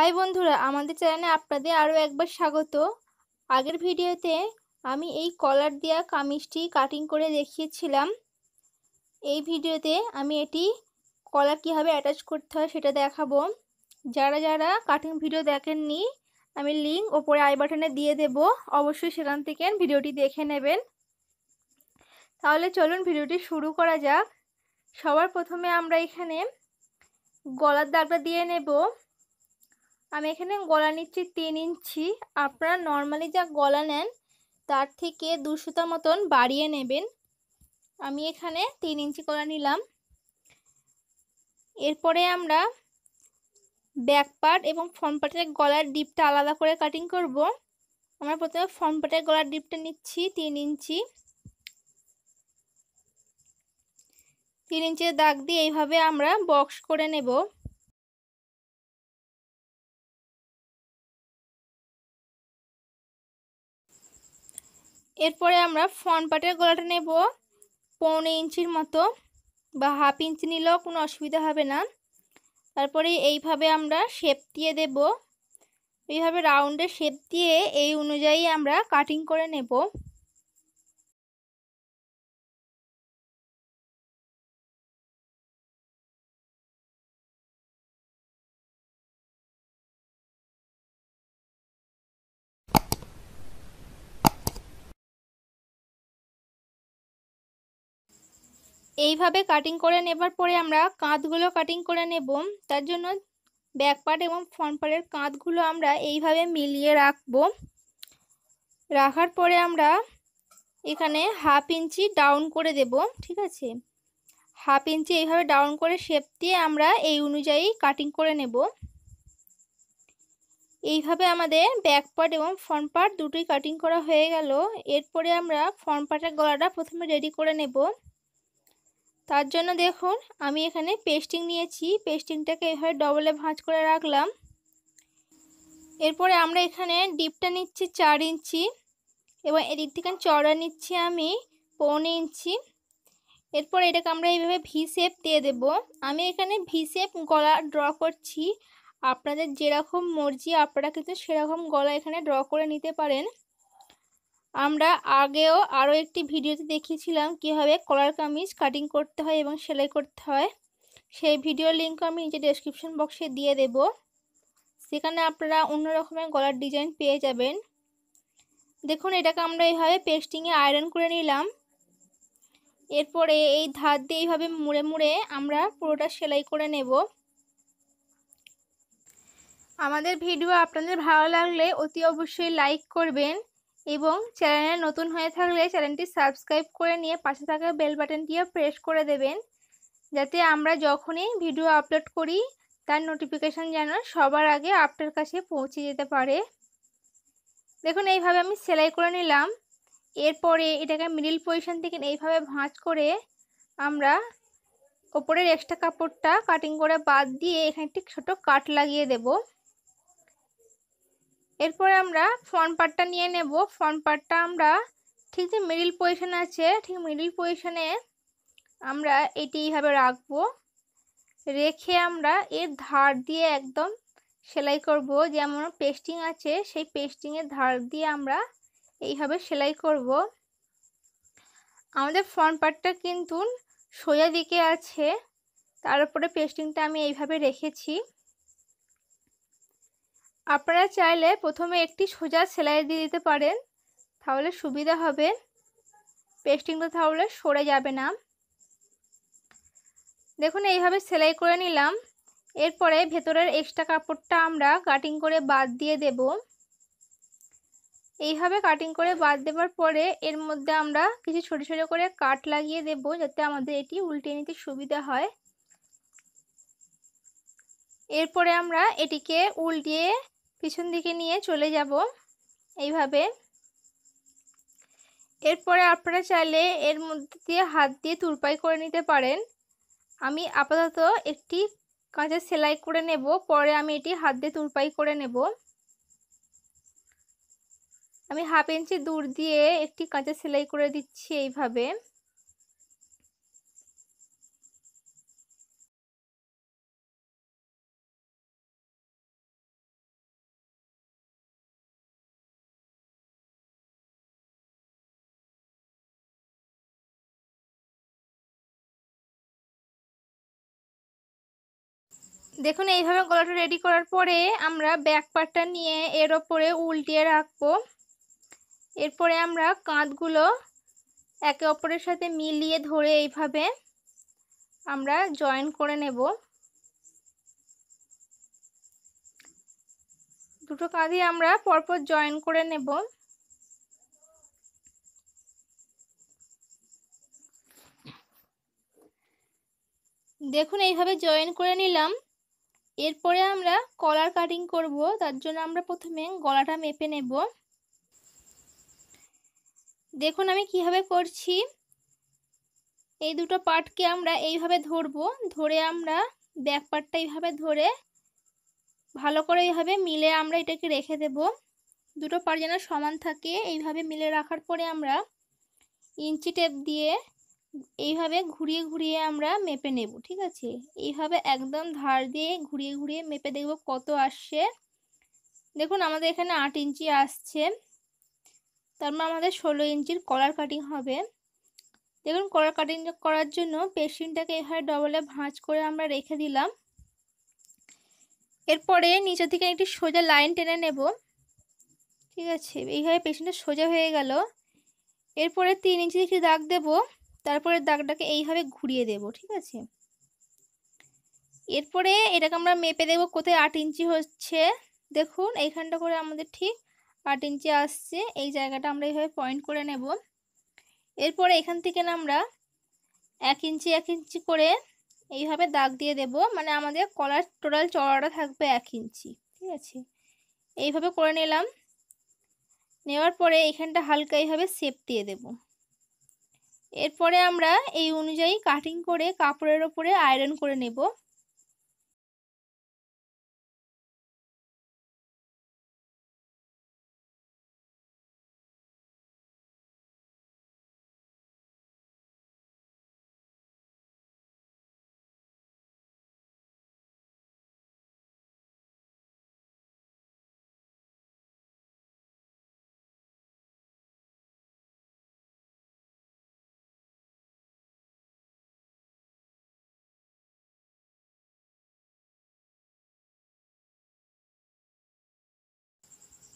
high বন্ধুরা আমাদের চ্যানেলে আপনাদের আরও একবার স্বাগত আগের ভিডিওতে আমি এই কলার দেওয়া কামিজটি কাটিং করে দেখিয়েছিলাম এই ভিডিওতে আমি এটি কলার কীভাবে অ্যাটাচ করতে হয় সেটা দেখাবো যারা যারা কাটিং ভিডিও দেখেননি আমি লিঙ্ক ওপরে আই বাটনে দিয়ে দেব অবশ্যই সেখান থেকে ভিডিওটি দেখে নেবেন তাহলে চলুন ভিডিওটি শুরু করা যাক সবার প্রথমে আমরা এখানে গলার দাগটা দিয়ে নেবো আমি এখানে গলা নিচ্ছি তিন ইঞ্চি আপনারা নর্মালি যা গলা নেন তার থেকে দু সুতা মতন বাড়িয়ে নেবেন আমি এখানে তিন ইঞ্চি গলা নিলাম এরপরে আমরা ব্যাক পার্ট এবং ফ্রন্ট পার্টের গলার ডিপটা আলাদা করে কাটিং করব আমরা প্রথমে ফ্রন্ট পার্টের গলার ডিপটা নিচ্ছি তিন ইঞ্চি তিন ইঞ্চির দাগ দিয়ে এইভাবে আমরা বক্স করে নেব এরপরে আমরা ফ্রন্ট পার্টের গলাটা নেব পৌনে ইঞ্চির মতো বা হাফ ইঞ্চি নিলেও কোনো অসুবিধা হবে না তারপরে এইভাবে আমরা শেপ দিয়ে দেব এইভাবে রাউন্ডে শেপ দিয়ে এই অনুযায়ী আমরা কাটিং করে নেব এইভাবে কাটিং করে নেবার পরে আমরা কাঁধগুলো কাটিং করে নেব তার জন্য ব্যাক পার্ট এবং ফ্রন্ট পার্টের কাঁধগুলো আমরা এইভাবে মিলিয়ে রাখব রাখার পরে আমরা এখানে হাফ ইঞ্চি ডাউন করে দেব ঠিক আছে হাফ ইঞ্চি এইভাবে ডাউন করে শেপ দিয়ে আমরা এই অনুযায়ী কাটিং করে নেব এইভাবে আমাদের ব্যাক পার্ট এবং ফ্রন্ট পার্ট দুটোই কাটিং করা হয়ে গেল এরপরে আমরা ফ্রন্ট পার্টের গলাটা প্রথমে রেডি করে নেব তার জন্য দেখুন আমি এখানে পেস্টিং নিয়েছি পেস্টিংটাকে এভাবে ডবলে ভাঁজ করে রাখলাম এরপরে আমরা এখানে ডিপটা নিচ্ছি চার ইঞ্চি এবং এদিক থেকে চড়া নিচ্ছি আমি পৌনে ইঞ্চি এরপর এটাকে আমরা এইভাবে ভি শেপ দিয়ে দেব আমি এখানে ভি শেপ গলা ড্র করছি আপনাদের যেরকম মর্জি আপনারা কিন্তু সেরকম গলা এখানে ড্র করে নিতে পারেন আমরা আগেও আরও একটি ভিডিওতে দেখিয়েছিলাম কীভাবে কলার কামিজ কাটিং করতে হয় এবং সেলাই করতে হয় সেই ভিডিওর লিঙ্ক আমি নিচে ডেসক্রিপশন বক্সে দিয়ে দেব সেখানে আপনারা অন্য রকমের গলার ডিজাইন পেয়ে যাবেন দেখুন এটাকে আমরা এইভাবে পেস্টিংয়ে আয়রন করে নিলাম এরপরে এই ধার দিয়ে এইভাবে মুড়ে মুড়ে আমরা পুরোটা সেলাই করে নেব আমাদের ভিডিও আপনাদের ভালো লাগলে অতি অবশ্যই লাইক করবেন এবং চ্যানেলে নতুন হয়ে থাকলে চ্যানেলটি সাবস্ক্রাইব করে নিয়ে পাশে থাকা বেল বাটনটিও প্রেস করে দেবেন যাতে আমরা যখনই ভিডিও আপলোড করি তার নোটিফিকেশান যেন সবার আগে আপনার কাছে পৌঁছে যেতে পারে দেখুন এইভাবে আমি সেলাই করে নিলাম এরপরে এটাকে মিডিল পজিশান থেকে এইভাবে ভাঁজ করে আমরা ওপরের এক্সট্রা কাপড়টা কাটিং করে বাদ দিয়ে এখানে একটি ছোটো কাট লাগিয়ে দেবো এরপরে আমরা ফ্রন্ট পার্টটা নিয়ে নেব ফ্রন্ট পার্টটা আমরা ঠিক যে মিডিল পজিশানে আছে ঠিক মিডিল পজিশানে আমরা এটি এইভাবে রাখবো রেখে আমরা এর ধার দিয়ে একদম সেলাই করব যেমন পেস্টিং আছে সেই পেস্টিংয়ের ধার দিয়ে আমরা এইভাবে সেলাই করব আমাদের ফ্রন্ট পার্টটা কিন্তু সোজা দিকে আছে তার উপরে পেস্টিংটা আমি এইভাবে রেখেছি আপনারা চাইলে প্রথমে একটি সোজা সেলাই দিয়ে দিতে পারেন তাহলে সুবিধা হবে পেস্টিংটা তাহলে সরে যাবে না দেখুন এইভাবে সেলাই করে নিলাম এরপরে ভেতরের এক্সট্রা কাপড়টা আমরা কাটিং করে বাদ দিয়ে দেব এইভাবে কাটিং করে বাদ দেওয়ার পরে এর মধ্যে আমরা কিছু ছোটো ছোটো করে কাট লাগিয়ে দেব যাতে আমাদের এটি উল্টে নিতে সুবিধা হয় এরপরে আমরা এটিকে উল্টিয়ে পিছন দিকে নিয়ে চলে যাব এইভাবে এরপরে আপনারা চাইলে এর মধ্যে দিয়ে হাত দিয়ে তুরপাই করে নিতে পারেন আমি আপাতত একটি কাঁচা সেলাই করে নেব পরে আমি এটি হাত দিয়ে তুরপাই করে নেব আমি হাফ ইঞ্চি দূর দিয়ে একটি কাঁচা সেলাই করে দিচ্ছি এইভাবে দেখুন এইভাবে গলাটা রেডি করার পরে আমরা ব্যাক পার্টটা নিয়ে এর ওপরে উল্টিয়ে রাখবো এরপরে আমরা কাঁধগুলো একে অপরের সাথে মিলিয়ে ধরে এইভাবে আমরা জয়েন করে নেব দুটো কাঁধই আমরা পরপর জয়েন করে নেব দেখুন এইভাবে জয়েন করে নিলাম এরপরে আমরা কলার কাটিং করব তার জন্য আমরা প্রথমে গলাটা মেপে নেব দেখুন আমি কিভাবে করছি এই দুটো পার্টকে আমরা এইভাবে ধরব ধরে আমরা ব্যাক পার্টটা এইভাবে ধরে ভালো করে এইভাবে মিলে আমরা এটাকে রেখে দেব দুটো পার যেন সমান থাকে এইভাবে মিলে রাখার পরে আমরা ইঞ্চি টেপ দিয়ে এইভাবে ঘুরিয়ে ঘুরিয়ে আমরা মেপে নেব ঠিক আছে এইভাবে একদম ধার দিয়ে ঘুরিয়ে ঘুরিয়ে মেপে দেখব কত আসছে দেখুন আমাদের এখানে আট ইঞ্চি আসছে তারপর মানে আমাদের ষোলো ইঞ্চির কলার কাটিং হবে দেখুন কলার কাটিং করার জন্য পেশিনটাকে এভাবে ডবলে ভাঁজ করে আমরা রেখে দিলাম এরপরে নিচে থেকে একটি সোজা লাইন টেনে নেব ঠিক আছে এইভাবে পেশেন্টটা সোজা হয়ে গেল এরপরে তিন ইঞ্চি একটি দাগ দেবো তারপরে দাগটাকে এইভাবে ঘুরিয়ে দেব ঠিক আছে এরপরে এটাকে আমরা মেপে দেব কোথায় আট ইঞ্চি হচ্ছে দেখুন এইখানটা করে আমাদের ঠিক আট ইঞ্চি আসছে এই জায়গাটা আমরা এইভাবে পয়েন্ট করে নেব এরপরে এখান থেকে না আমরা এক ইঞ্চি এক ইঞ্চি করে এইভাবে দাগ দিয়ে দেব মানে আমাদের কলার টোটাল চড়াটা থাকবে এক ইঞ্চি ঠিক আছে এইভাবে করে নিলাম নেওয়ার পরে এখানটা হালকা এইভাবে সেপ দিয়ে দেবো এরপরে আমরা এই অনুযায়ী কাটিং করে কাপড়ের ওপরে আয়রন করে নেব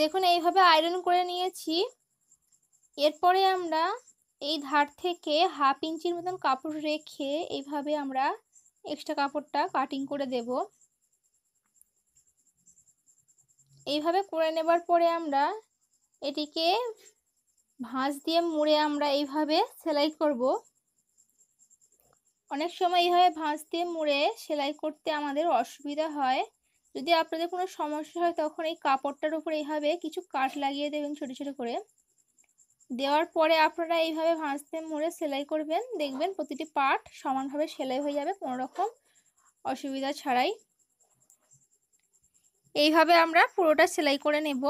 দেখুন এইভাবে আয়রন করে নিয়েছি এরপরে আমরা এই ধার থেকে হাফ ইঞ্চির মতন কাপড় রেখে এইভাবে আমরা এক্সট্রা কাপড়টা কাটিং করে দেব এইভাবে করে নেবার পরে আমরা এটিকে ভাঁজ দিয়ে মুড়ে আমরা এইভাবে সেলাই করব অনেক সময় এইভাবে ভাঁজ দিয়ে মুড়ে সেলাই করতে আমাদের অসুবিধা হয় যদি আপনাদের কোনো সমস্যা হয় তখন এই কাপড়টার উপরে এইভাবে কিছু কাঠ লাগিয়ে দেবেন ছোট ছোট করে দেওয়ার পরে আপনারা এইভাবে ভাঁজতে মোড়ে সেলাই করবেন দেখবেন প্রতিটি পার্ট সমানভাবে সেলাই হয়ে যাবে কোনো রকম অসুবিধা ছাড়াই এইভাবে আমরা পুরোটা সেলাই করে নেব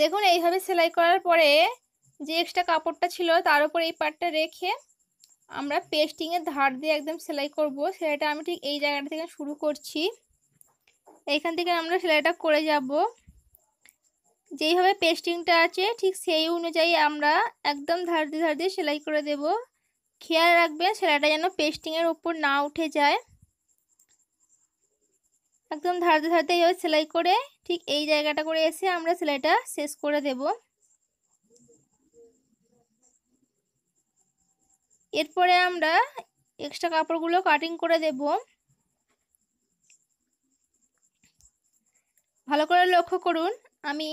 দেখুন এইভাবে সেলাই করার পরে যে এক্সট্রা কাপড়টা ছিল তার উপর এই পার্টটা রেখে আমরা পেস্টিংয়ের ধার দিয়ে একদম সেলাই করব সেলাইটা আমি ঠিক এই জায়গাটা থেকে শুরু করছি এইখান থেকে আমরা সেলাইটা করে যাব যেইভাবে পেস্টিংটা আছে ঠিক সেই অনুযায়ী আমরা একদম ধার দিয়ে ধার দিয়ে সেলাই করে দেব খেয়াল রাখবেন সেলাইটা যেন পেস্টিংয়ের ওপর না উঠে যায় একদম ধারতে ধারতে এইভাবে সেলাই করে ঠিক এই জায়গাটা করে এসে আমরা সেলাইটা শেষ করে দেব এরপরে আমরা এক্সট্রা কাপড়গুলো কাটিং করে দেব ভালো করে লক্ষ্য করুন আমি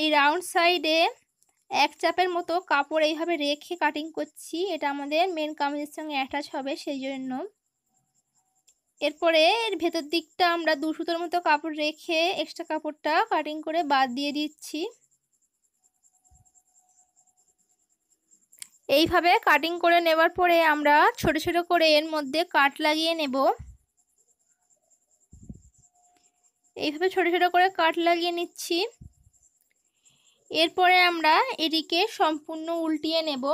এই রাউন্ড সাইডে এক চাপের মতো কাপড় এইভাবে রেখে কাটিং করছি এটা আমাদের মেন কামিজের সঙ্গে অ্যাটাচ হবে সেই জন্য এরপরে এর ভেতর দিকটা আমরা দু সুতোর মতো কাপড় রেখে এক্সট্রা কাপড়টা কাটিং করে বাদ দিয়ে দিচ্ছি এইভাবে কাটিং করে নেবার পরে আমরা ছোট ছোট করে এর মধ্যে কাট লাগিয়ে নেব এইভাবে ছোট ছোট করে কাট লাগিয়ে নিচ্ছি এরপরে আমরা এদিকে সম্পূর্ণ উল্টিয়ে নেব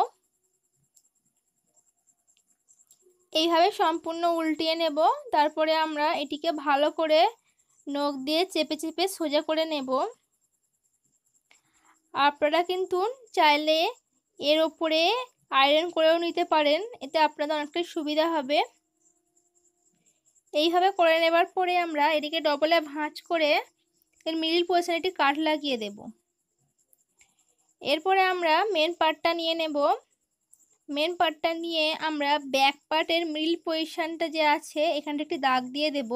এইভাবে সম্পূর্ণ উল্টিয়ে নেব তারপরে আমরা এটিকে ভালো করে নখ দিয়ে চেপে চেপে সোজা করে নেব আপনারা কিন্তু চাইলে এর ওপরে আয়রন করেও নিতে পারেন এতে আপনাদের অনেকটাই সুবিধা হবে এইভাবে করে নেবার পরে আমরা এটিকে ডবলে ভাঁজ করে এর মিডিল পোর্শনে একটি কাঠ লাগিয়ে দেব এরপরে আমরা মেন পার্টটা নিয়ে নেব মেন পার্টটা নিয়ে আমরা ব্যাক পার্টের মিল পজিশানটা যে আছে এখানটা একটি দাগ দিয়ে দেব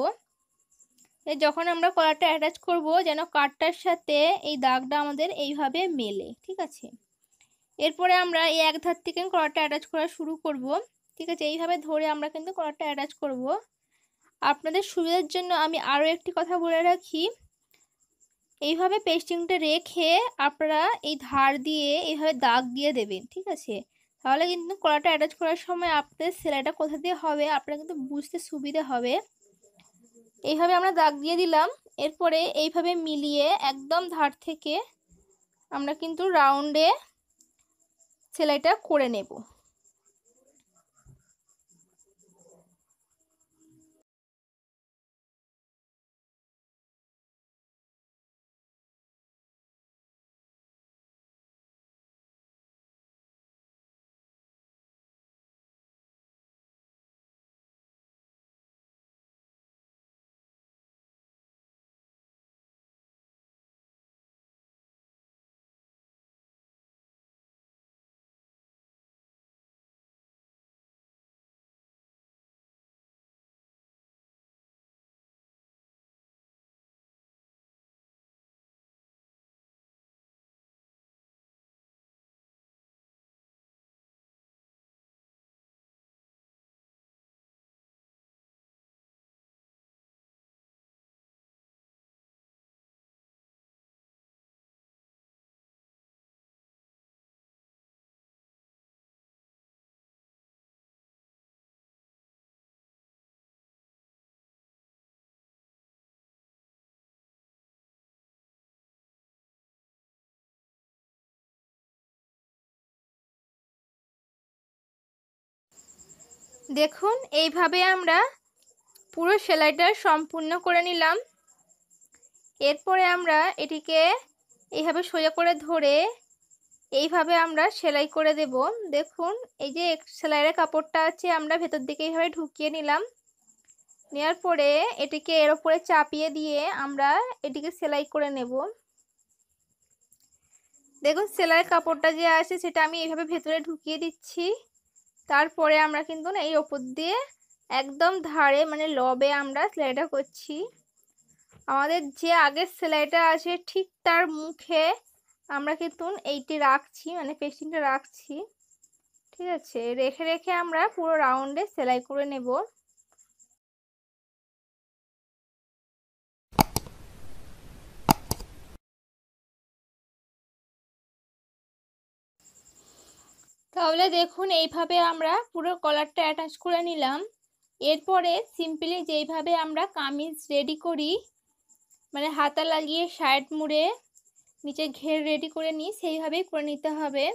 যখন আমরা কলারটা অ্যাটাচ করব যেন কাঠটার সাথে এই দাগটা আমাদের এইভাবে মেলে ঠিক আছে এরপরে আমরা এই এক ধার থেকে কলারটা অ্যাটাচ করা শুরু করব ঠিক আছে এইভাবে ধরে আমরা কিন্তু কলারটা অ্যাটাচ করব আপনাদের সুবিধার জন্য আমি আরও একটি কথা বলে রাখি এইভাবে পেস্টিংটা রেখে আপনারা এই ধার দিয়ে এইভাবে দাগ দিয়ে দেবেন ঠিক আছে তাহলে কিন্তু কলাটা অ্যাটাচ করার সময় আপনাদের সেলাইটা কোথা দিয়ে হবে আপনার কিন্তু বুঝতে সুবিধে হবে এইভাবে আমরা দাগ দিয়ে দিলাম এরপরে এইভাবে মিলিয়ে একদম ধার থেকে আমরা কিন্তু রাউন্ডে সেলাইটা করে নেব দেখুন এইভাবে আমরা পুরো সেলাইটা সম্পূর্ণ করে নিলাম এরপরে আমরা এটিকে এইভাবে সোজা করে ধরে এইভাবে আমরা সেলাই করে দেব দেখুন এই যে সেলাইয়ের কাপড়টা আছে আমরা ভেতর দিকে এইভাবে ঢুকিয়ে নিলাম নেওয়ার পরে এটিকে এর ওপরে চাপিয়ে দিয়ে আমরা এটিকে সেলাই করে নেব দেখুন সেলাইয়ের কাপড়টা যে আছে সেটা আমি এইভাবে ভেতরে ঢুকিয়ে দিচ্ছি তারপরে আমরা কিন্তু না এই ওপর দিয়ে একদম ধারে মানে লবে আমরা সেলাইটা করছি আমাদের যে আগের সেলাইটা আছে ঠিক তার মুখে আমরা কিন্তু এইটি রাখছি মানে পেস্টিংটা রাখছি ঠিক আছে রেখে রেখে আমরা পুরো রাউন্ডে সেলাই করে নেবো তাহলে দেখুন এইভাবে আমরা পুরো কলারটা অ্যাটাচ করে নিলাম এরপরে সিম্পলি যেইভাবে আমরা কামিজ রেডি করি মানে হাতা লাগিয়ে শার্ট মুড়ে নিচে ঘের রেডি করে নিই সেইভাবেই করে নিতে হবে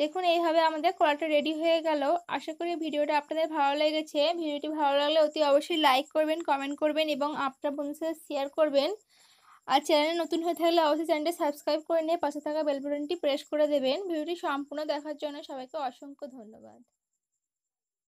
দেখুন এইভাবে আমাদের কলারটা রেডি হয়ে গেল আশা করি ভিডিওটা আপনাদের ভালো লেগেছে ভিডিওটি ভালো লাগলে অতি অবশ্যই লাইক করবেন কমেন্ট করবেন এবং আপনার বন্ধুদের শেয়ার করবেন আর চ্যানেলে নতুন হয়ে থাকলে অবশ্যই চ্যানেলটি সাবস্ক্রাইব করে নিয়ে পাশে থাকা বেলবটনটি প্রেস করে দেবেন ভিডিওটি সম্পূর্ণ দেখার জন্য সবাইকে অসংখ্য ধন্যবাদ